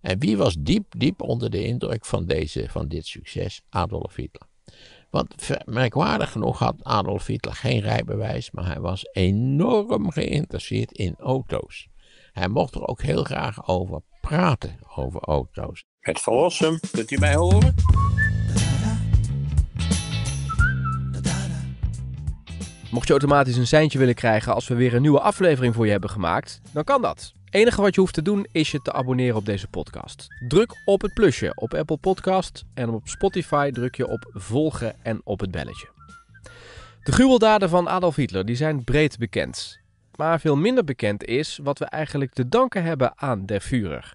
En wie was diep, diep onder de indruk van, deze, van dit succes? Adolf Hitler. Want merkwaardig genoeg had Adolf Hitler geen rijbewijs, maar hij was enorm geïnteresseerd in auto's. Hij mocht er ook heel graag over praten, over auto's. Met Verlossum, kunt u mij horen? Mocht je automatisch een seintje willen krijgen als we weer een nieuwe aflevering voor je hebben gemaakt, dan kan dat enige wat je hoeft te doen is je te abonneren op deze podcast. Druk op het plusje op Apple Podcast en op Spotify druk je op volgen en op het belletje. De gruweldaden van Adolf Hitler die zijn breed bekend. Maar veel minder bekend is wat we eigenlijk te danken hebben aan der Führer.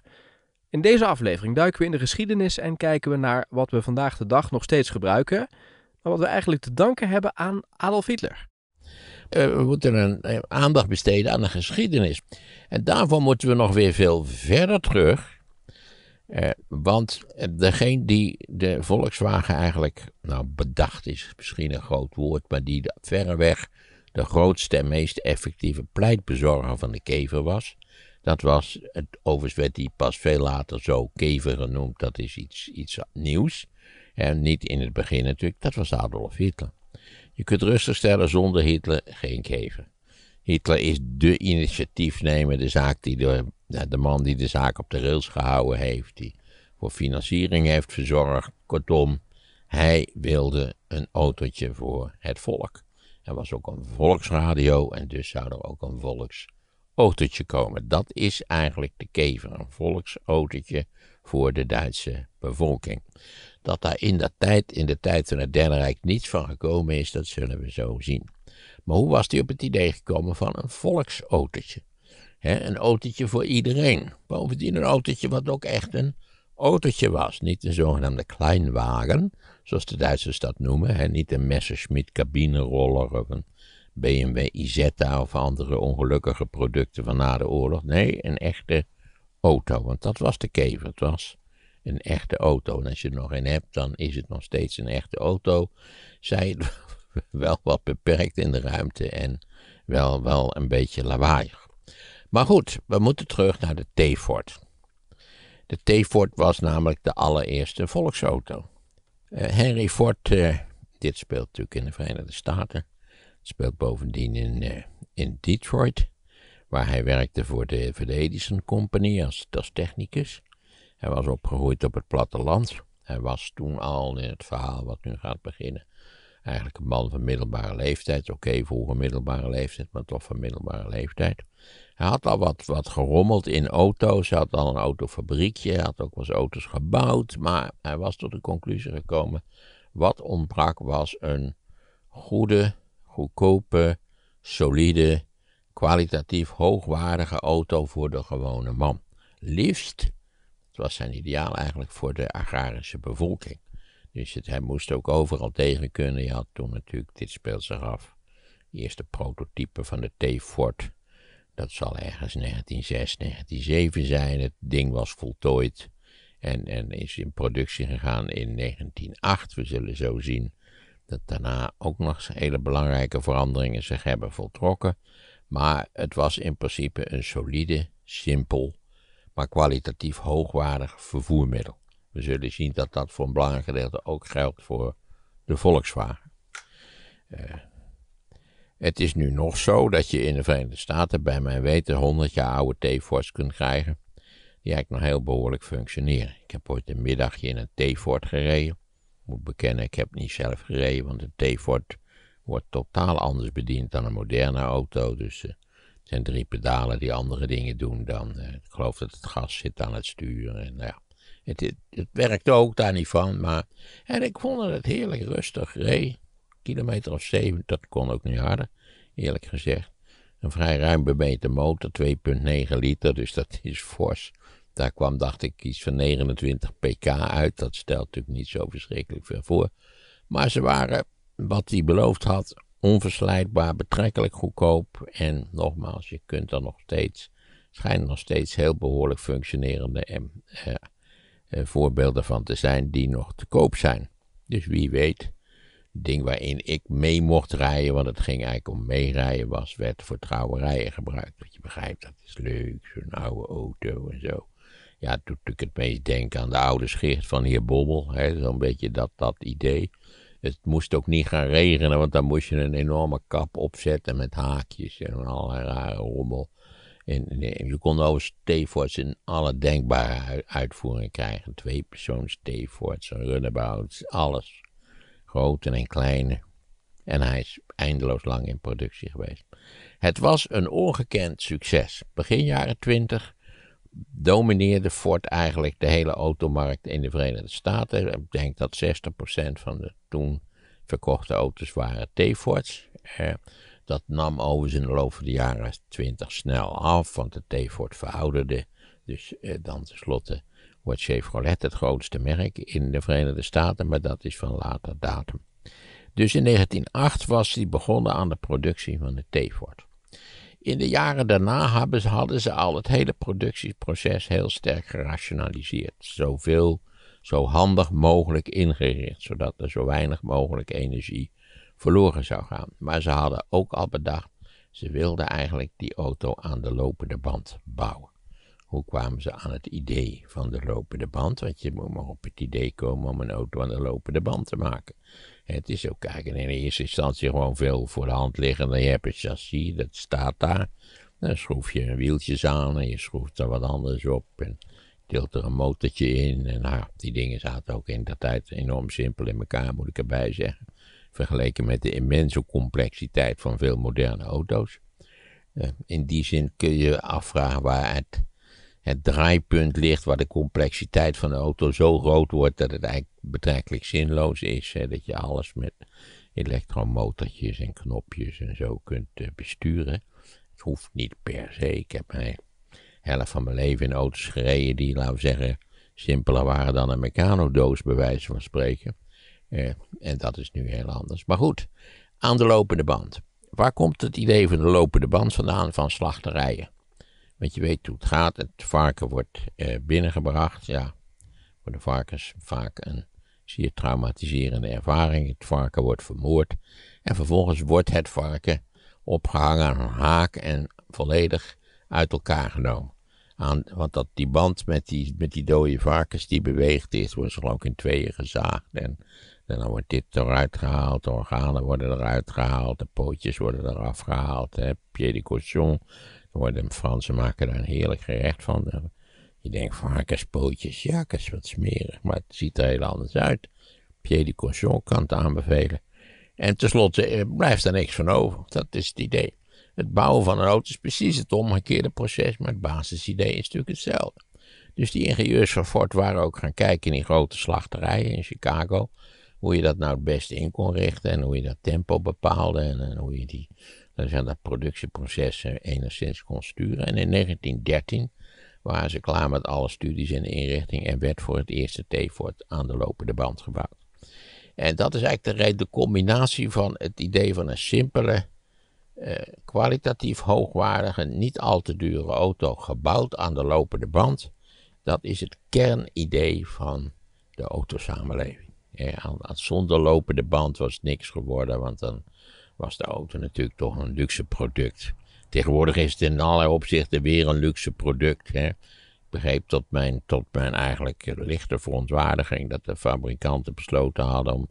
In deze aflevering duiken we in de geschiedenis en kijken we naar wat we vandaag de dag nog steeds gebruiken, maar wat we eigenlijk te danken hebben aan Adolf Hitler. Eh, we moeten een, eh, aandacht besteden aan de geschiedenis. En daarvoor moeten we nog weer veel verder terug. Eh, want degene die de Volkswagen eigenlijk, nou bedacht is misschien een groot woord, maar die verreweg de grootste en meest effectieve pleitbezorger van de kever was. Dat was, het, overigens werd die pas veel later zo kever genoemd, dat is iets, iets nieuws. En niet in het begin natuurlijk, dat was Adolf Hitler. Je kunt rustig stellen, zonder Hitler geen kever. Hitler is de initiatiefnemer, de, zaak die de, de man die de zaak op de rails gehouden heeft, die voor financiering heeft verzorgd. Kortom, hij wilde een autootje voor het volk. Er was ook een volksradio en dus zou er ook een volksautootje komen. Dat is eigenlijk de kever, een volksautootje voor de Duitse bevolking. Dat daar in dat tijd, in de tijd van het Derde niets van gekomen is, dat zullen we zo zien. Maar hoe was hij op het idee gekomen van een volksautootje? een autootje voor iedereen. Bovendien een autootje wat ook echt een autootje was. Niet een zogenaamde kleinwagen, zoals de Duitsers dat noemen. niet een Messerschmitt cabineroller of een BMW Isetta of andere ongelukkige producten van na de oorlog. Nee, een echte auto, want dat was de kever. Het was een echte auto. En als je er nog een hebt, dan is het nog steeds een echte auto. Zij wel wat beperkt in de ruimte en wel, wel een beetje lawaaiig. Maar goed, we moeten terug naar de t ford De t ford was namelijk de allereerste volksauto. Eh, Henry Ford, eh, dit speelt natuurlijk in de Verenigde Staten. speelt bovendien in, eh, in Detroit, waar hij werkte voor de, voor Edison Company als, als technicus. Hij was opgegroeid op het platteland. Hij was toen al in het verhaal wat nu gaat beginnen. Eigenlijk een man van middelbare leeftijd. Oké, okay, middelbare leeftijd, maar toch van middelbare leeftijd. Hij had al wat, wat gerommeld in auto's. Hij had al een autofabriekje. Hij had ook wel eens auto's gebouwd. Maar hij was tot de conclusie gekomen. Wat ontbrak was een goede, goedkope, solide, kwalitatief hoogwaardige auto voor de gewone man. Liefst was zijn ideaal eigenlijk voor de agrarische bevolking. Dus het, hij moest ook overal tegen kunnen. Je had toen natuurlijk, dit speelt zich af, de eerste prototype van de T-Fort. Dat zal ergens 1906, 1907 zijn. Het ding was voltooid en, en is in productie gegaan in 1908. We zullen zo zien dat daarna ook nog hele belangrijke veranderingen zich hebben voltrokken. Maar het was in principe een solide, simpel maar kwalitatief hoogwaardig vervoermiddel. We zullen zien dat dat voor een belangrijk gedeelte ook geldt voor de Volkswagen. Eh, het is nu nog zo dat je in de Verenigde Staten bij mijn weten 100 jaar oude T-Force kunt krijgen, die eigenlijk nog heel behoorlijk functioneren. Ik heb ooit een middagje in een t ford gereden. Ik moet bekennen, ik heb niet zelf gereden, want een t ford wordt totaal anders bediend dan een moderne auto. Dus eh, zijn drie pedalen die andere dingen doen dan. Eh, ik geloof dat het gas zit aan het sturen. En, nou ja, het, het, werkte ook daar niet van. Maar en ik vond het heerlijk rustig. Reed kilometer of 70, dat kon ook niet harder, eerlijk gezegd. Een vrij ruim bemeten motor, 2,9 liter, dus dat is fors. Daar kwam, dacht ik, iets van 29 pk uit. Dat stelt natuurlijk niet zo verschrikkelijk veel voor. Maar ze waren, wat hij beloofd had, onverslijdbaar, betrekkelijk goedkoop. En nogmaals, je kunt dan nog steeds, schijnen nog steeds heel behoorlijk functionerende en, eh, eh, voorbeelden van te zijn die nog te koop zijn. Dus wie weet, het ding waarin ik mee mocht rijden, want het ging eigenlijk om meerijden, was, werd voor trouwerijen gebruikt. Dat je begrijpt, dat is leuk, zo'n oude auto en zo. Ja, doet natuurlijk het meest denken aan de oude schicht van heer Bobbel, zo'n beetje dat, dat idee het moest ook niet gaan regenen, want dan moest je een enorme kap opzetten met haakjes en allerlei rare rommel. En, je kon over Steforts in alle denkbare uitvoeringen krijgen. Twee persoons een runabouts, alles. Grote en kleine. En hij is eindeloos lang in productie geweest. Het was een ongekend succes. Begin jaren 20 domineerde Ford eigenlijk de hele automarkt in de Verenigde Staten. Ik denk dat 60% van de toen verkochte auto's waren T-Fords. Eh, dat nam overigens in de loop van de jaren 20 snel af, want de T-Ford verouderde. Dus eh, dan tenslotte wordt Chevrolet het grootste merk in de Verenigde Staten, maar dat is van later datum. Dus in 1908 was hij begonnen aan de productie van de T-Ford. In de jaren daarna hadden ze, hadden ze al het hele productieproces heel sterk gerationaliseerd. Zoveel, zo handig mogelijk ingericht, zodat er zo weinig mogelijk energie verloren zou gaan. Maar ze hadden ook al bedacht, ze wilden eigenlijk die auto aan de lopende band bouwen. Hoe kwamen ze aan het idee van de lopende band? Want je moet maar op het idee komen om een auto aan de lopende band te maken. Het is ook eigenlijk in eerste instantie gewoon veel voor de hand liggende. Je hebt een chassis, dat staat daar. Dan schroef je wieltjes aan en je schroeft er wat anders op. En tilt er een motortje in. En nou, die dingen zaten ook in dat tijd enorm simpel in elkaar, moet ik erbij zeggen. Vergeleken met de immense complexiteit van veel moderne auto's. Eh, in die zin kun je afvragen waar het het draaipunt ligt waar de complexiteit van de auto zo groot wordt dat het eigenlijk betrekkelijk zinloos is. dat je alles met elektromotortjes en knopjes en zo kunt eh, besturen. Het hoeft niet per se. Ik heb mijn helft van mijn leven in auto's gereden die, laten we zeggen, simpeler waren dan een mechanodoos, bij wijze van spreken. Eh, en dat is nu heel anders. Maar goed, aan de lopende band. Waar komt het idee van de lopende band vandaan van slachterijen? Want je weet hoe het gaat. Het varken wordt eh, binnengebracht. Ja, voor de varkens vaak een zeer traumatiserende ervaring. Het varken wordt vermoord. En vervolgens wordt het varken opgehangen aan een haak en volledig uit elkaar genomen. Aan, want dat, die band met die, met die dode varkens die beweegd is, wordt geloof ik in tweeën gezaagd. En, dan wordt dit eruit gehaald, de organen worden eruit gehaald, de pootjes worden eraf gehaald, hè, pied de cochon worden de Fransen maken daar een heerlijk gerecht van. Je denkt van ah, ja, is wat smerig, maar het ziet er heel anders uit. Pied de cochon kan het aanbevelen. En tenslotte blijft er niks van over. Dat is het idee. Het bouwen van een auto is precies het omgekeerde proces, maar het basisidee is natuurlijk hetzelfde. Dus die ingenieurs van Ford waren ook gaan kijken in die grote slachterijen in Chicago hoe je dat nou het beste in kon richten en hoe je dat tempo bepaalde en, hoe je die, dat, zijn dat productieproces eh, enigszins kon sturen. En in 1913 waren ze klaar met alle studies en inrichting en werd voor het eerste T-fort aan de lopende band gebouwd. En dat is eigenlijk de, de combinatie van het idee van een simpele, eh, kwalitatief hoogwaardige, niet al te dure auto gebouwd aan de lopende band. Dat is het kernidee van de autosamenleving. Eh, aan, aan zonder lopende band was niks geworden, want dan was de auto natuurlijk toch een luxe product. Tegenwoordig is het in allerlei opzichten weer een luxe product. Hè. Ik begreep tot mijn, tot mijn eigenlijk lichte verontwaardiging dat de fabrikanten besloten hadden om,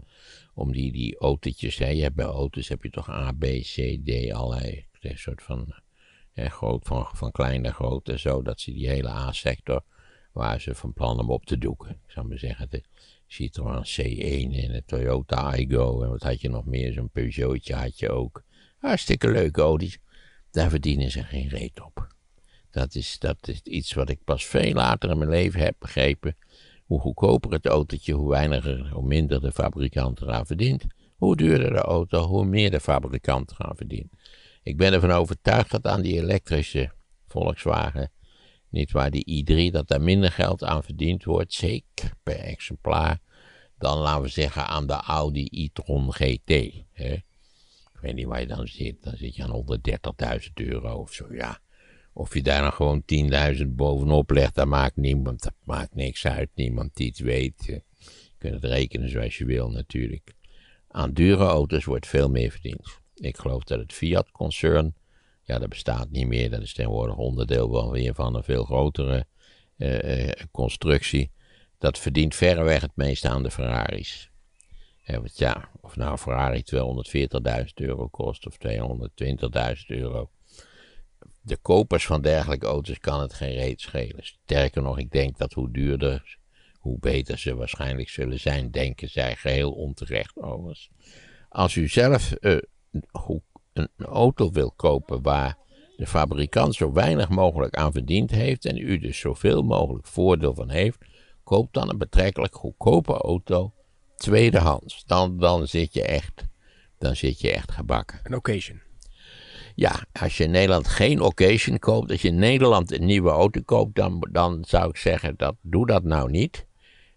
om die, die autootjes, hè, je hebt bij auto's heb je toch A, B, C, D, allerlei een soort van, hè, groot, van, van klein naar groot en zo, dat ze die hele A-sector waar ze van plan om op te doeken. Ik zou maar zeggen, Citroën C1 en een Toyota Igo. En wat had je nog meer? Zo'n Peugeotje had je ook. Hartstikke leuke olie. Daar verdienen ze geen reet op. Dat is, dat is iets wat ik pas veel later in mijn leven heb begrepen. Hoe goedkoper het autootje, hoe weiniger, hoe minder de fabrikant eraan verdient. Hoe duurder de auto, hoe meer de fabrikant eraan verdient. Ik ben ervan overtuigd dat aan die elektrische Volkswagen niet waar die I3, dat daar minder geld aan verdiend wordt, zeker per exemplaar, dan laten we zeggen aan de Audi e-tron GT. Hè? Ik weet niet waar je dan zit, dan zit je aan 130.000 euro of zo, ja. Of je daar dan nou gewoon 10.000 bovenop legt, dat maakt niemand, dat maakt niks uit, niemand die het weet. Je kunt het rekenen zoals je wil natuurlijk. Aan dure auto's wordt veel meer verdiend. Ik geloof dat het Fiat-concern ja, dat bestaat niet meer. Dat is tegenwoordig onderdeel van weer van een veel grotere eh, eh, constructie. Dat verdient verreweg het meeste aan de Ferraris. ja, of nou een Ferrari 240.000 euro kost of 220.000 euro. De kopers van dergelijke auto's kan het geen reet schelen. Sterker nog, ik denk dat hoe duurder, hoe beter ze waarschijnlijk zullen zijn, denken zij geheel onterecht overigens. Als u zelf uh, een auto wil kopen waar de fabrikant zo weinig mogelijk aan verdiend heeft en u dus zoveel mogelijk voordeel van heeft, koop dan een betrekkelijk goedkope auto tweedehands. Dan, dan, zit, je echt, dan zit je echt gebakken. Een occasion. Ja, als je in Nederland geen occasion koopt, als je in Nederland een nieuwe auto koopt, dan, dan zou ik zeggen, dat, doe dat nou niet.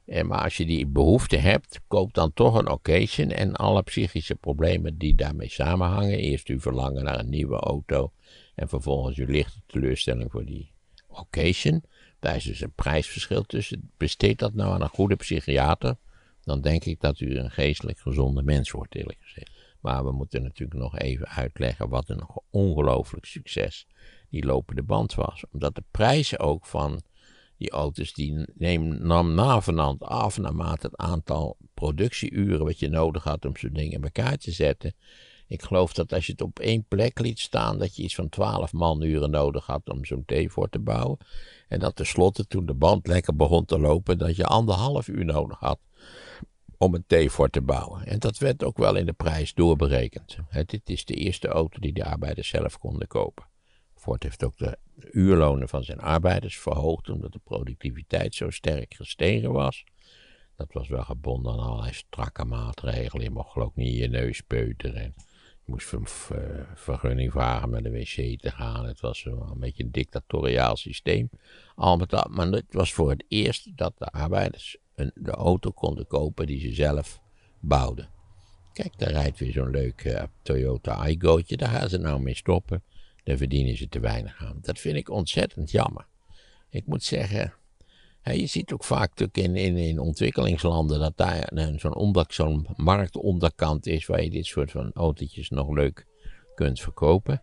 Eh, maar als je die behoefte hebt, koop dan toch een occasion en alle psychische problemen die daarmee samenhangen. Eerst uw verlangen naar een nieuwe auto en vervolgens uw lichte teleurstelling voor die occasion. Daar is dus een prijsverschil tussen. Besteed dat nou aan een goede psychiater, dan denk ik dat u een geestelijk gezonde mens wordt, eerlijk gezegd. Maar we moeten natuurlijk nog even uitleggen wat een ongelooflijk succes die lopende band was. Omdat de prijzen ook van die auto's die nam navenant af naarmate het aantal productieuren wat je nodig had om zo'n ding in elkaar te zetten. Ik geloof dat als je het op één plek liet staan, dat je iets van 12 manuren nodig had om zo'n T-voor te bouwen. En dat tenslotte, toen de band lekker begon te lopen, dat je anderhalf uur nodig had om een T-voor te bouwen. En dat werd ook wel in de prijs doorberekend. dit is de eerste auto die de arbeiders zelf konden kopen. Ford heeft ook de uurlonen van zijn arbeiders verhoogd omdat de productiviteit zo sterk gestegen was. Dat was wel gebonden aan allerlei strakke maatregelen. Je mocht geloof niet in je neus peuteren. Je moest een eh, vergunning vragen met de wc te gaan. Het was een beetje een dictatoriaal systeem. Al met al, maar het was voor het eerst dat de arbeiders een, de auto konden kopen die ze zelf bouwden. Kijk, daar rijdt weer zo'n leuk eh, Toyota i Daar gaan ze nou mee stoppen dan verdienen ze te weinig aan. Dat vind ik ontzettend jammer. Ik moet zeggen, je ziet ook vaak in, in, in ontwikkelingslanden dat daar zo'n markt marktonderkant is waar je dit soort van autootjes nog leuk kunt verkopen.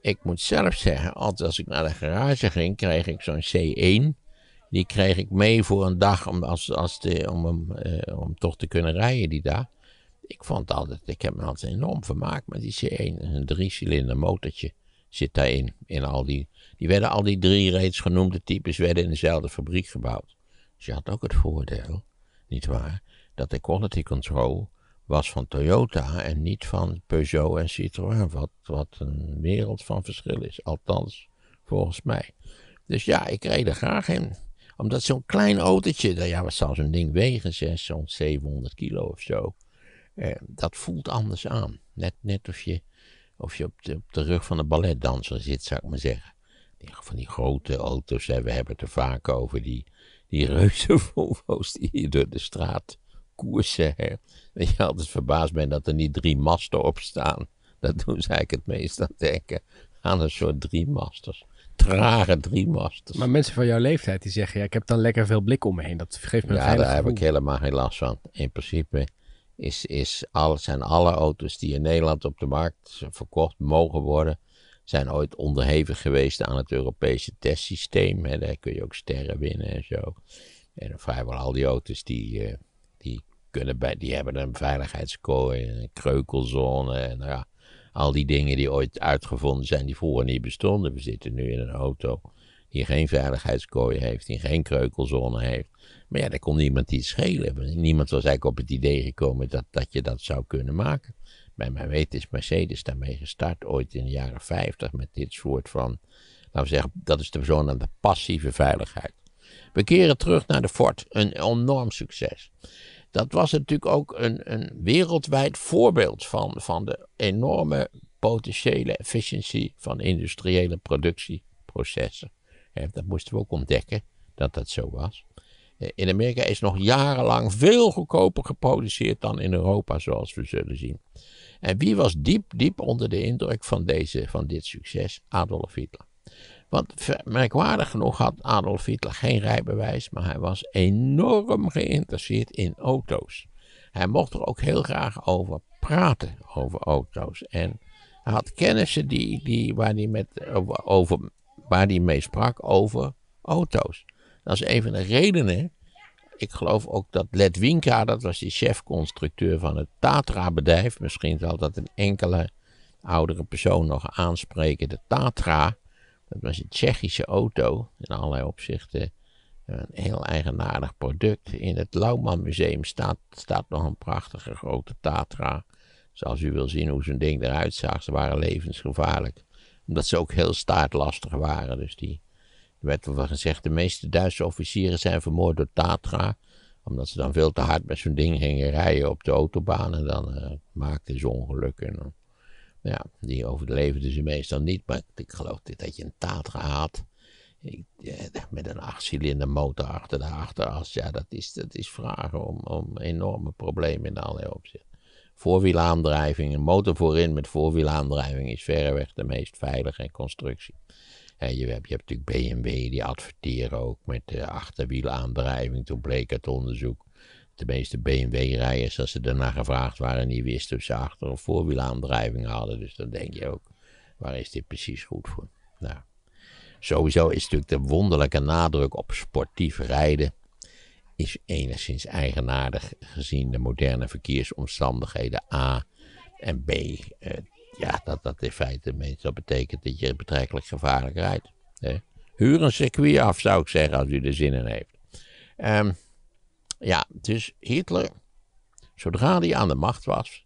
Ik moet zelf zeggen, altijd als ik naar de garage ging, kreeg ik zo'n C1. Die kreeg ik mee voor een dag om, als, als de, om, eh, om toch te kunnen rijden die dag. Ik vond altijd, ik heb me altijd enorm vermaakt met die C1. Een drie-cilinder motortje zit daarin. In al die, die werden al die drie reeds genoemde types werden in dezelfde fabriek gebouwd. Dus je had ook het voordeel, niet waar, dat de quality control was van Toyota en niet van Peugeot en Citroën. Wat, wat een wereld van verschil is, althans volgens mij. Dus ja, ik reed er graag in. Omdat zo'n klein autootje, nou ja, wat zal zo'n ding wegen? zo'n 700 kilo of zo. Eh, dat voelt anders aan. Net, net of je of je op de, op de rug van een balletdanser zit, zou ik maar zeggen. Van die grote auto's, we hebben het vaak over, die, die reuze Volvo's die hier door de straat koersen. Hè. Dat je altijd verbaasd bent dat er niet drie masten op staan. Dat doen ze eigenlijk het meest aan denken aan een soort drie masters. Trage drie masters. Maar mensen van jouw leeftijd die zeggen, ja, ik heb dan lekker veel blik om me heen. Dat geeft me een Ja, daar heb ik helemaal geen last van. In principe is, is zijn alle auto's die in Nederland op de markt verkocht mogen worden, zijn ooit onderhevig geweest aan het Europese testsysteem. Hè. Daar kun je ook sterren winnen en zo. En vrijwel al die auto's die, eh, die, kunnen bij, die hebben een veiligheidskooi, een kreukelzone en nou ja, al die dingen die ooit uitgevonden zijn die vroeger niet bestonden. We zitten nu in een auto die geen veiligheidskooi heeft, die geen kreukelzone heeft maar ja, daar kon niemand iets schelen. Niemand was eigenlijk op het idee gekomen dat, dat je dat zou kunnen maken. Bij mijn weten is Mercedes daarmee gestart, ooit in de jaren 50, met dit soort van, laten we zeggen, dat is de de passieve veiligheid. We keren terug naar de Ford, een enorm succes. Dat was natuurlijk ook een, een wereldwijd voorbeeld van, van de enorme potentiële efficiëntie van industriële productieprocessen. Dat moesten we ook ontdekken, dat dat zo was. Eh, in Amerika is nog jarenlang veel goedkoper geproduceerd dan in Europa, zoals we zullen zien. En wie was diep, diep onder de indruk van, deze, van dit succes? Adolf Hitler. Want merkwaardig genoeg had Adolf Hitler geen rijbewijs, maar hij was enorm geïnteresseerd in auto's. Hij mocht er ook heel graag over praten, over auto's. En hij had kennissen die, die, waar hij die met, over, mee sprak over auto's. Dat is een van de redenen. Ik geloof ook dat Ledwinka, dat was die chef-constructeur van het Tatra-bedrijf. Misschien zal dat een enkele oudere persoon nog aanspreken. De Tatra, dat was een Tsjechische auto. In allerlei opzichten eh, een heel eigenaardig product. In het Lauwman Museum staat, staat nog een prachtige grote Tatra. Zoals u wil zien hoe zo'n ding eruit zag, ze waren levensgevaarlijk. Omdat ze ook heel staartlastig waren. Dus die er werd wel gezegd, de meeste Duitse officieren zijn vermoord door Tatra. Omdat ze dan veel te hard met zo'n ding gingen rijden op de autobaan. En dan uh, maakten ze ongelukken. En, nou ja, die overleefden ze meestal niet. Maar ik geloof dat je een Tatra had. Eh, eh, met een achtcilinder motor achter de achteras. Ja, dat is, dat is vragen om, om enorme problemen in allerlei opzichten. Voorwielaandrijving, een motor voorin met voorwielaandrijving is verreweg de meest veilige constructie je, hebt, natuurlijk BMW, die adverteren ook met de achterwielaandrijving. Toen bleek uit onderzoek, de meeste BMW-rijders, als ze daarna gevraagd waren, die wisten of ze achter- of voorwielaandrijving hadden. Dus dan denk je ook, waar is dit precies goed voor? Nou, sowieso is natuurlijk de wonderlijke nadruk op sportief rijden is enigszins eigenaardig gezien de moderne verkeersomstandigheden A en B. Eh, ja, dat dat in feite dat betekent dat je betrekkelijk gevaarlijk rijdt. Hè? Huur een circuit af, zou ik zeggen, als u er zin in heeft. Ehm, ja, dus Hitler, zodra hij aan de macht was,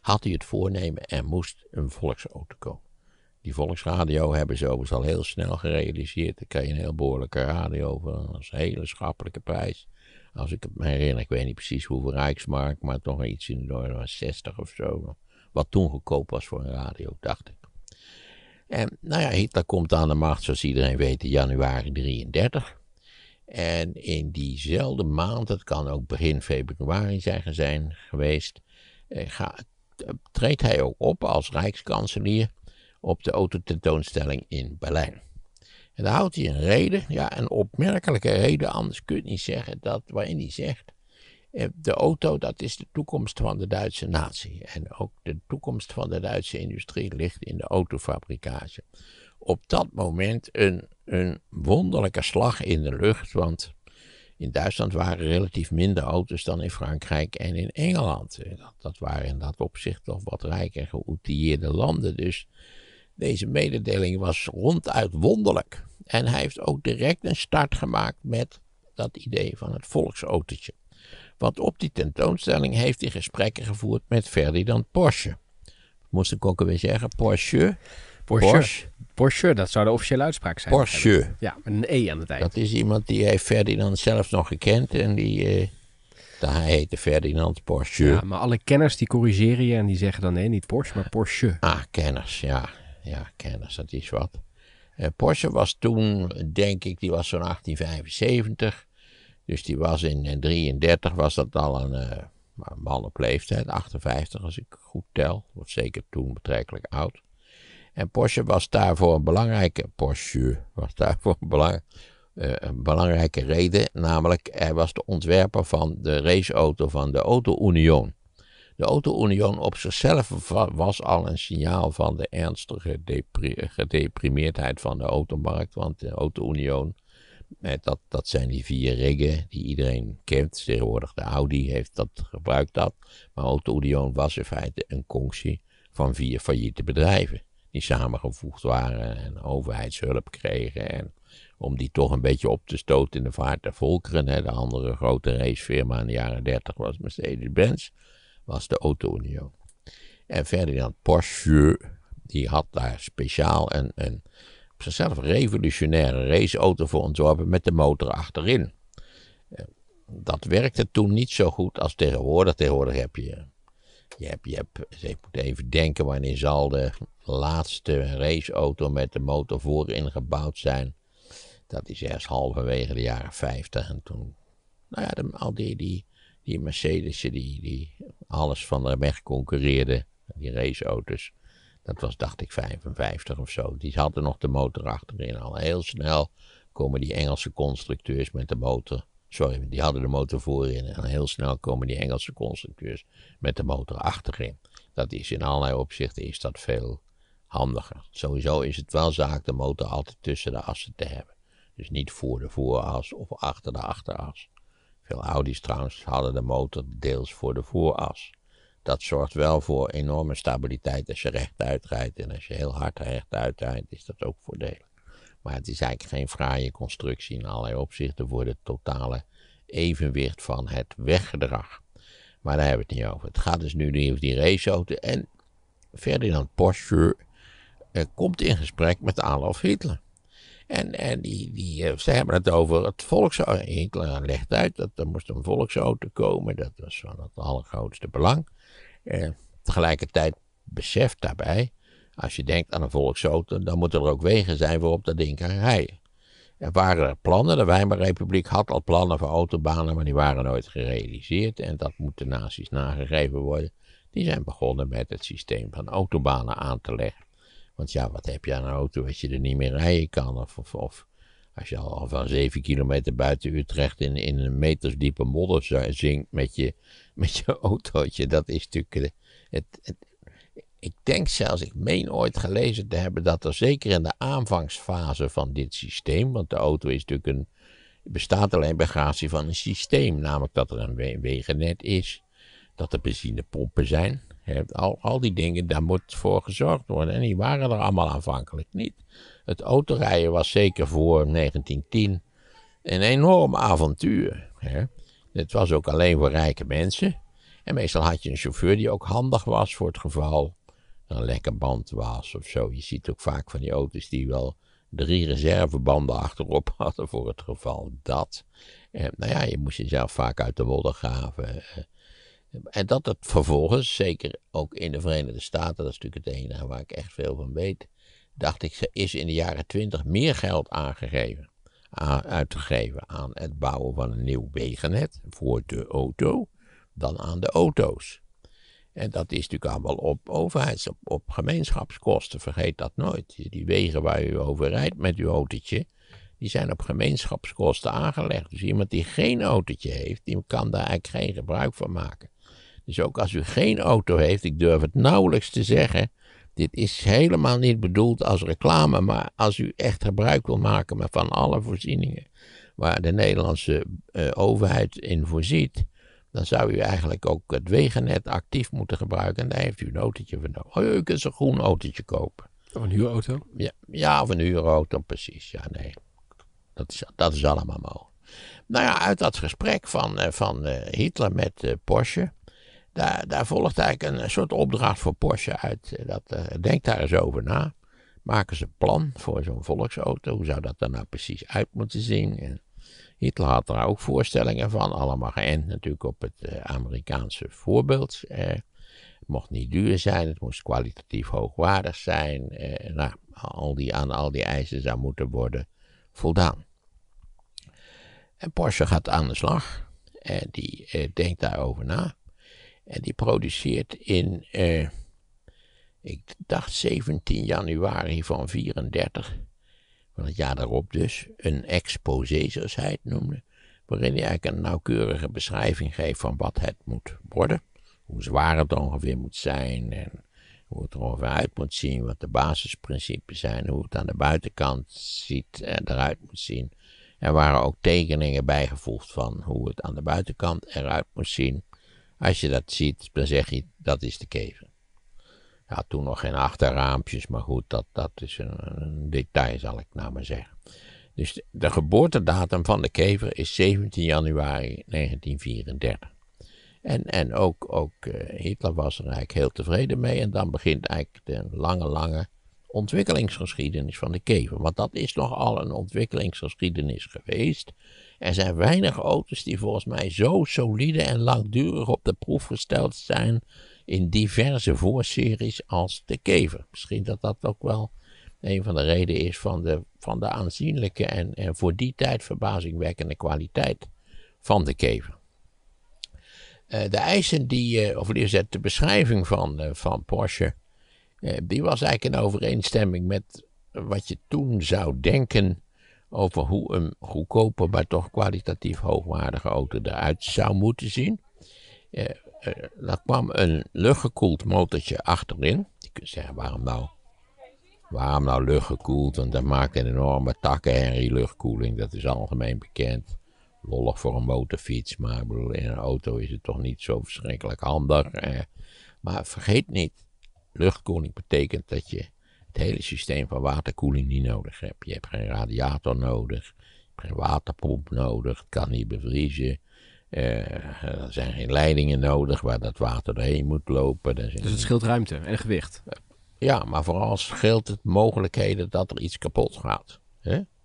had hij het voornemen en moest een volksauto komen. Die volksradio hebben ze overigens al heel snel gerealiseerd. Daar kan je een heel behoorlijke radio voor een hele schappelijke prijs. Als ik me herinner, ik weet niet precies hoeveel Rijksmark, maar toch iets in de 60 of zo. Wat toen goedkoop was voor een radio, dacht ik. En nou ja, Hitler komt aan de macht, zoals iedereen weet, in januari 33. En in diezelfde maand, het kan ook begin februari zijn, zijn geweest, eh, treedt hij ook op als Rijkskanselier op de autotentoonstelling in Berlijn. En daar houdt hij een reden, ja, een opmerkelijke reden, anders kun je niet zeggen, dat, waarin hij zegt eh, de auto, dat is de toekomst van de Duitse natie. En ook de toekomst van de Duitse industrie ligt in de autofabrikage. Op dat moment een, een wonderlijke slag in de lucht, want in Duitsland waren relatief minder auto's dan in Frankrijk en in Engeland. Eh, dat, dat waren in dat opzicht toch wat rijker geoutilleerde landen. Dus deze mededeling was ronduit wonderlijk. En hij heeft ook direct een start gemaakt met dat idee van het volksautootje. Want op die tentoonstelling heeft hij gesprekken gevoerd met Ferdinand Porsche. Moest ik ook alweer zeggen, Porsche. Porsche. Porsche. dat zou de officiële uitspraak zijn. Porsche. Ja, met een E aan het tijd. Dat is iemand die heeft Ferdinand zelf nog gekend en die... Eh, hij heette Ferdinand Porsche. Ja, maar alle kenners die corrigeren je en die zeggen dan nee, niet Porsche, maar Porsche. Ah, kenners, ja. Ja, kenners, dat is wat. Eh, Porsche was toen, denk ik, die was zo'n 1875. Dus die was in 1933 eh, was dat al een uh, man op leeftijd, 58 als ik goed tel. Wordt zeker toen betrekkelijk oud. En Porsche was daarvoor een belangrijke, Porsche was daarvoor een, belang, eh, een belangrijke reden. Namelijk, hij was de ontwerper van de raceauto van de Auto Union. De Auto Union op zichzelf was al een signaal van de ernstige gedeprimeerdheid van de automarkt. Want de Auto Union eh, dat, dat zijn die vier riggen die iedereen kent. Tegenwoordig de Audi heeft dat, gebruikt dat. Maar Auto Union was in feite een conctie van vier failliete bedrijven. Die samengevoegd waren en overheidshulp kregen. En om die toch een beetje op te stoten in de vaart der volkeren. Hè, de andere grote racefirma in de jaren 30 was Mercedes-Benz. Was de Auto Union. En Ferdinand Porsche, die had daar speciaal een, een op zichzelf revolutionaire raceauto voor ontworpen met de motor achterin. Dat werkte toen niet zo goed als tegenwoordig. Tegenwoordig heb je, je, hebt, je hebt, dus ik moet even denken wanneer zal de laatste raceauto met de motor voorin gebouwd zijn. Dat is erst halverwege de jaren 50 en toen, nou ja, al die, die, die Mercedes'en die, die alles van de weg concurreerden, die raceauto's. Dat was, dacht ik, 55 of zo. Die hadden nog de motor achterin al. Heel snel komen die Engelse constructeurs met de motor. Sorry, die hadden de motor voorin. En heel snel komen die Engelse constructeurs met de motor achterin. Dat is in allerlei opzichten is dat veel handiger. Sowieso is het wel zaak de motor altijd tussen de assen te hebben. Dus niet voor de vooras of achter de achteras. Veel Audi's trouwens hadden de motor deels voor de vooras dat zorgt wel voor enorme stabiliteit als je rechtuit rijdt. En als je heel hard rechtuit rijdt, is dat ook voordelig. Maar het is eigenlijk geen fraaie constructie in allerlei opzichten voor het totale evenwicht van het weggedrag. Maar daar hebben we het niet over. Het gaat dus nu over die raceauto. En Ferdinand Porsche eh, komt in gesprek met Adolf Hitler. En, en eh, die, die, eh, ze hebben het over het volksauto. Hitler legt uit dat er moest een volksauto komen. Dat was van het allergrootste belang. Eh, tegelijkertijd beseft daarbij, als je denkt aan een volksauto, dan moeten er ook wegen zijn waarop dat ding kan rijden. Er waren er plannen, de Weimarrepubliek had al plannen voor autobanen, maar die waren nooit gerealiseerd. En dat moet de nazi's nagegeven worden. Die zijn begonnen met het systeem van autobanen aan te leggen. Want ja, wat heb je aan een auto als je er niet meer rijden kan? of, of als je al van zeven kilometer buiten Utrecht in, in een metersdiepe modder zinkt met je, met je autootje, dat is natuurlijk. Eh, het, het, ik denk zelfs, ik meen ooit gelezen te hebben dat er zeker in de aanvangsfase van dit systeem, want de auto is natuurlijk een, bestaat alleen bij gratie van een systeem, namelijk dat er een wegennet is, dat er benzinepompen zijn. Al, al die dingen, daar moet voor gezorgd worden. En die waren er allemaal aanvankelijk niet. Het autorijden was zeker voor 1910 een enorm avontuur. Hè? Het was ook alleen voor rijke mensen. En meestal had je een chauffeur die ook handig was voor het geval een lekker band was of zo. Je ziet ook vaak van die auto's die wel drie reservebanden achterop hadden voor het geval dat. En, nou ja, je moest jezelf vaak uit de modder graven. En dat het vervolgens, zeker ook in de Verenigde Staten, dat is natuurlijk het enige waar ik echt veel van weet, dacht ik, is in de jaren twintig meer geld aangegeven, uitgegeven aan het bouwen van een nieuw wegennet voor de auto dan aan de auto's. En dat is natuurlijk allemaal op overheids, op, gemeenschapskosten, vergeet dat nooit. Die wegen waar u over rijdt met uw autootje, die zijn op gemeenschapskosten aangelegd. Dus iemand die geen autootje heeft, die kan daar eigenlijk geen gebruik van maken. Dus ook als u geen auto heeft, ik durf het nauwelijks te zeggen dit is helemaal niet bedoeld als reclame, maar als u echt gebruik wil maken van alle voorzieningen waar de Nederlandse eh, overheid in voorziet, dan zou u eigenlijk ook het wegennet actief moeten gebruiken. En daar heeft u een autootje voor nodig. Oh, u kunt een groen autootje kopen. Of een huurauto? Ja, ja of een huurauto, precies. Ja, nee. Dat is, dat allemaal mogelijk. Nou ja, uit dat gesprek van, eh, van eh, Hitler met Porsche daar, daar volgt eigenlijk een soort opdracht voor Porsche uit. Eh, dat, uh, denk daar eens over na. Maken ze een plan voor zo'n volksauto. Hoe zou dat er nou precies uit moeten zien? En Hitler had daar ook voorstellingen van. Allemaal geënt natuurlijk op het eh, Amerikaanse voorbeeld. het mocht niet duur zijn. Het moest kwalitatief hoogwaardig zijn. nou, al die, aan al die eisen zou moeten worden voldaan. En Porsche gaat aan de slag. En die denkt daarover na. En die produceert in, eh, ik dacht 17 januari van 34, van het jaar daarop dus, een exposé zoals hij het noemde. Waarin hij eigenlijk een nauwkeurige beschrijving geeft van wat het moet worden. Hoe zwaar het ongeveer moet zijn en hoe het er ongeveer uit moet zien. Wat de basisprincipes zijn, hoe het aan de buitenkant ziet, eruit moet zien. Er waren ook tekeningen bijgevoegd van hoe het aan de buitenkant eruit moest zien. Als je dat ziet, dan zeg je, dat is de kever. Ja, toen nog geen achterraampjes, maar goed, dat, dat is een, detail, zal ik nou maar zeggen. Dus de, geboortedatum van de kever is 17 januari 1934. En, en ook, ook eh, Hitler was er eigenlijk heel tevreden mee. En dan begint eigenlijk de lange, lange ontwikkelingsgeschiedenis van de kever. Want dat is nogal een ontwikkelingsgeschiedenis geweest. Er zijn weinig auto's die volgens mij zo solide en langdurig op de proef gesteld zijn in diverse voorseries als de kever. Misschien dat dat ook wel een van de redenen is van de, van de aanzienlijke en, en voor die tijd verbazingwekkende kwaliteit van de kever. Eh, de eisen die, uh, of de beschrijving van, eh, van Porsche eh, die was eigenlijk in overeenstemming met wat je toen zou denken over hoe een goedkope, maar toch kwalitatief hoogwaardige auto eruit zou moeten zien. Eh, eh, daar kwam een luchtgekoeld motortje achterin. Je kunt zeggen, waarom nou, waarom nou luchtgekoeld? Want dat maakt een enorme takkenherrie, luchtkoeling. Dat is algemeen bekend. Lollig voor een motorfiets, maar in een auto is het toch niet zo verschrikkelijk handig. Eh, maar vergeet niet, Luchtkoeling betekent dat je het hele systeem van waterkoeling niet nodig hebt. Je hebt geen radiator nodig, je hebt geen waterpomp nodig, het kan niet bevriezen. Eh, er zijn geen leidingen nodig waar dat water doorheen moet lopen. Dus het scheelt ruimte en gewicht. Ja, maar vooral scheelt het mogelijkheden dat er iets kapot gaat.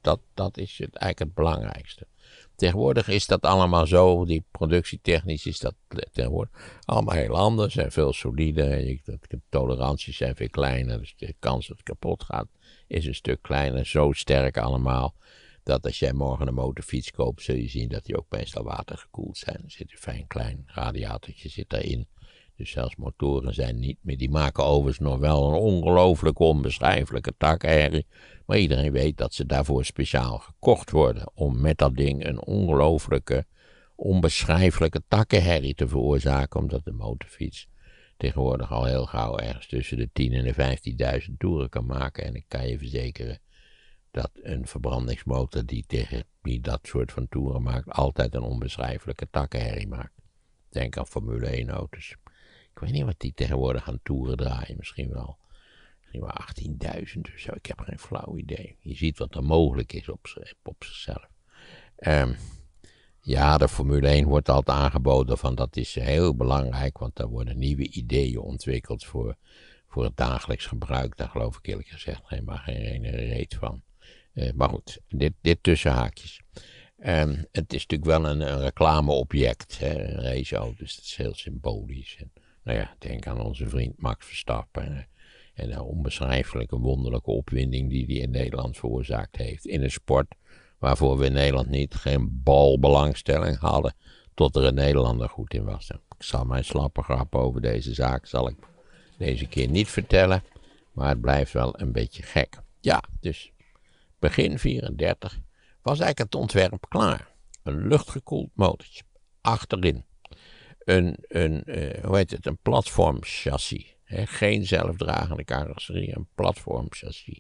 Dat, dat is eigenlijk het belangrijkste. Tegenwoordig is dat allemaal zo, die productietechnisch is dat tegenwoordig allemaal heel anders en veel solider. En de toleranties zijn veel kleiner, dus de kans dat het kapot gaat is een stuk kleiner. Zo sterk allemaal, dat als jij morgen een motorfiets koopt, zul je zien dat die ook meestal watergekoeld zijn. Er zit een fijn klein radiatortje zit daarin. Dus zelfs motoren zijn niet meer. Die maken overigens nog wel een ongelooflijk onbeschrijfelijke takherrie. Maar iedereen weet dat ze daarvoor speciaal gekocht worden. Om met dat ding een ongelooflijke, onbeschrijfelijke takkenherrie te veroorzaken. Omdat de motorfiets tegenwoordig al heel gauw ergens tussen de 10.000 en de 15.000 toeren kan maken. En ik kan je verzekeren dat een verbrandingsmotor die, tegen, die dat soort van toeren maakt, altijd een onbeschrijfelijke takkenherrie maakt. Denk aan Formule 1 auto's. Ik weet niet wat die tegenwoordig gaan toeren draaien. Misschien wel, misschien wel 18.000 of zo. Ik heb geen flauw idee. Je ziet wat er mogelijk is op, op zichzelf. Ehm, ja, de Formule 1 wordt altijd aangeboden van dat is heel belangrijk, want daar worden nieuwe ideeën ontwikkeld voor, voor het dagelijks gebruik. Daar geloof ik eerlijk gezegd helemaal geen ene reet van. Eh, maar goed, dit, dit tussen haakjes. Ehm, het is natuurlijk wel een, reclameobject, een raceauto, dus dat is heel symbolisch. En nou ja, denk aan onze vriend Max Verstappen. En de onbeschrijfelijke, wonderlijke opwinding die hij in Nederland veroorzaakt heeft. In een sport waarvoor we in Nederland niet geen bal belangstelling hadden. Tot er een Nederlander goed in was. Ik zal mijn slappe grap over deze zaak zal ik deze keer niet vertellen. Maar het blijft wel een beetje gek. Ja, dus begin 34 was eigenlijk het ontwerp klaar. Een luchtgekoeld motortje. Achterin een, een uh, hoe heet het, een platformchassis. He, geen zelfdragende carrosserie, een platformchassis.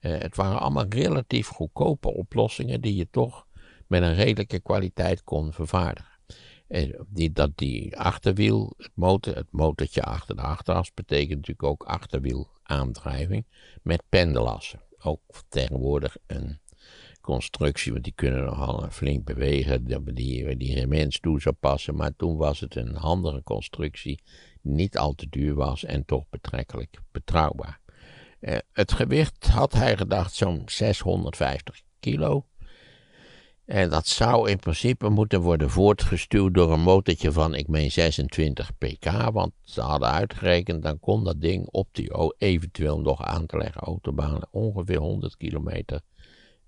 Uh, het waren allemaal relatief goedkope oplossingen die je toch met een redelijke kwaliteit kon vervaardigen. Uh, die, dat die achterwiel, het, motor, het motortje achter de achteras, betekent natuurlijk ook achterwielaandrijving met pendelassen. Ook tegenwoordig een constructie, want die kunnen nogal flink bewegen, die, die remens toe zou passen. Maar toen was het een handige constructie, niet al te duur was en toch betrekkelijk betrouwbaar. Eh, het gewicht had hij gedacht zo'n 650 kilo. En dat zou in principe moeten worden voortgestuurd door een motortje van, ik meen 26 pk, want ze hadden uitgerekend, dan kon dat ding op die eventueel nog aan te leggen Autobaan, ongeveer 100 kilometer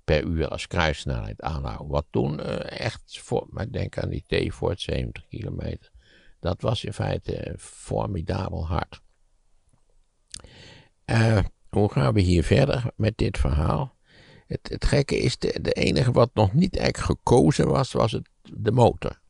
per uur als kruissnelheid aanhouden. Wat toen eh, echt, voor, maar denk aan die T-Ford 70 kilometer. Dat was in feite formidabel hard. Eh, hoe gaan we hier verder met dit verhaal? Het, het gekke is, de, de, enige wat nog niet echt gekozen was, was het, de motor.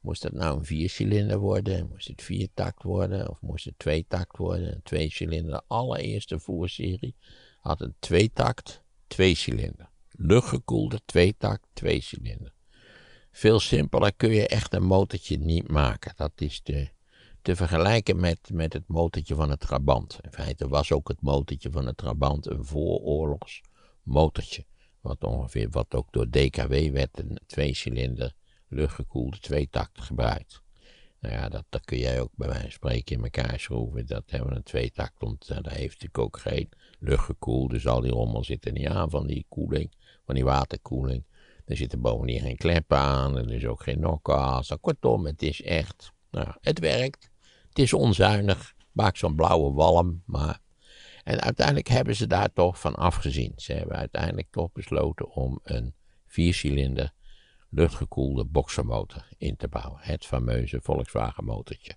Moest dat nou een viercilinder worden? Moest het viertakt worden? Of moest het tweetakt worden? Een cilinder. de allereerste voerserie had een tweetakt twee cilinder. Luchtgekoelde, twee tak, twee cilinder. Veel simpeler kun je echt een motortje niet maken. Dat is te, te vergelijken met, met het motortje van het Trabant. In feite was ook het motortje van het Trabant een vooroorlogs motortje. Wat ongeveer, wat ook door DKW werd, een twee cilinder luchtgekoelde tweetakt gebruikt. Nou ja, dat, dat kun jij ook bij mij spreken in elkaar schroeven. Dat hebben we een tweetakt, want eh, daar heeft natuurlijk ook geen lucht gekoeld. Dus al die rommel zit er niet aan van die koeling, van die waterkoeling. Er zitten bovendien geen kleppen aan, er is ook geen nokkaas. Nou, kortom, het is echt, nou, het werkt. Het is onzuinig, maakt zo'n blauwe walm, maar... En uiteindelijk hebben ze daar toch van afgezien. Ze hebben uiteindelijk toch besloten om een viercilinder luchtgekoelde boksenmotor in te bouwen. Het fameuze Volkswagen motortje.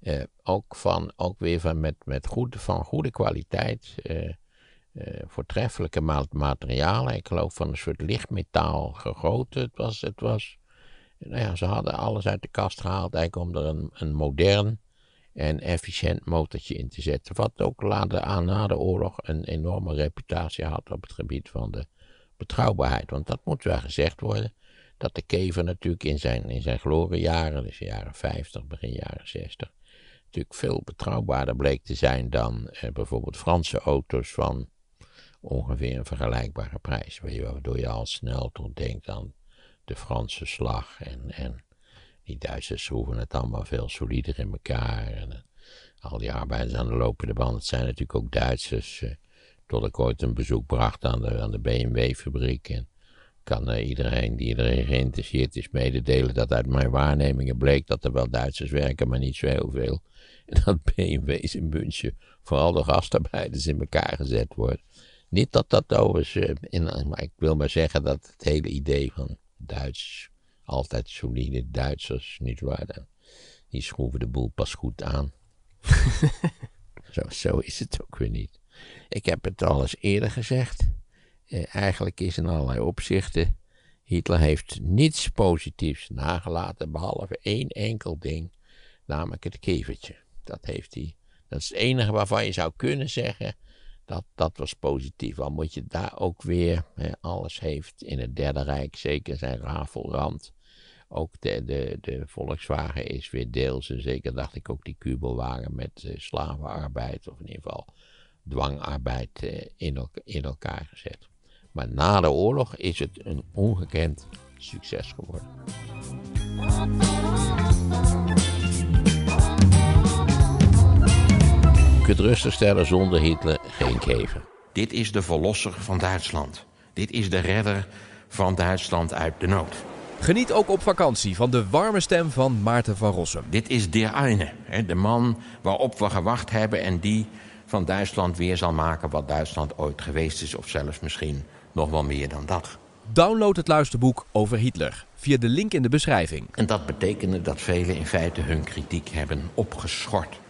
Eh, ook, van, ook weer van, met, met goed, van goede kwaliteit, eh, eh, voortreffelijke ma materialen. Ik geloof van een soort lichtmetaal gegoten. Het was, het was, nou ja, ze hadden alles uit de kast gehaald eigenlijk om er een, een modern en efficiënt motortje in te zetten. Wat ook later na de oorlog een enorme reputatie had op het gebied van de betrouwbaarheid. Want dat moet wel gezegd worden dat de kever natuurlijk in zijn, in zijn gloriejaren, dus jaren 50, begin jaren 60, natuurlijk veel betrouwbaarder bleek te zijn dan eh, bijvoorbeeld Franse auto's van ongeveer een vergelijkbare prijs. Waardoor je al snel tot denkt aan de Franse slag en, en die Duitsers hoeven het allemaal veel solider in elkaar. En, eh, al die arbeiders aan de lopende band, het zijn natuurlijk ook Duitsers. Eh, tot ik ooit een bezoek bracht aan de, aan de BMW-fabriek. En kan eh, iedereen die erin geïnteresseerd is mededelen dat uit mijn waarnemingen bleek dat er wel Duitsers werken, maar niet zo heel veel. En dat BMW's in München vooral door gastarbeiders in elkaar gezet wordt. Niet dat dat overigens, eh, in, maar ik wil maar zeggen dat het hele idee van Duits, altijd solide Duitsers, niet waar, die schroeven de boel pas goed aan. zo, zo is het ook weer niet. Ik heb het al eens eerder gezegd. Eh, eigenlijk is in allerlei opzichten. Hitler heeft niets positiefs nagelaten, behalve één enkel ding, namelijk het kevertje. Dat heeft hij. Dat is het enige waarvan je zou kunnen zeggen dat dat was positief. Al moet je daar ook weer, alles heeft in het Derde Rijk, zeker zijn rafelrand. Ook de, de, de Volkswagen is weer deels, en zeker dacht ik ook die kubelwagen met eh, slavenarbeid, of in ieder geval dwangarbeid, eh, in, in elkaar gezet. Maar na de oorlog is het een ongekend succes geworden. Je kunt rustig stellen zonder Hitler geen geven. Dit is de verlosser van Duitsland. Dit is de redder van Duitsland uit de nood. Geniet ook op vakantie van de warme stem van Maarten van Rossum. Dit is der eine, de man waarop we gewacht hebben en die van Duitsland weer zal maken wat Duitsland ooit geweest is, of zelfs misschien nog wel meer dan dat. Download het luisterboek over Hitler via de link in de beschrijving. En dat betekende dat velen in feite hun kritiek hebben opgeschort.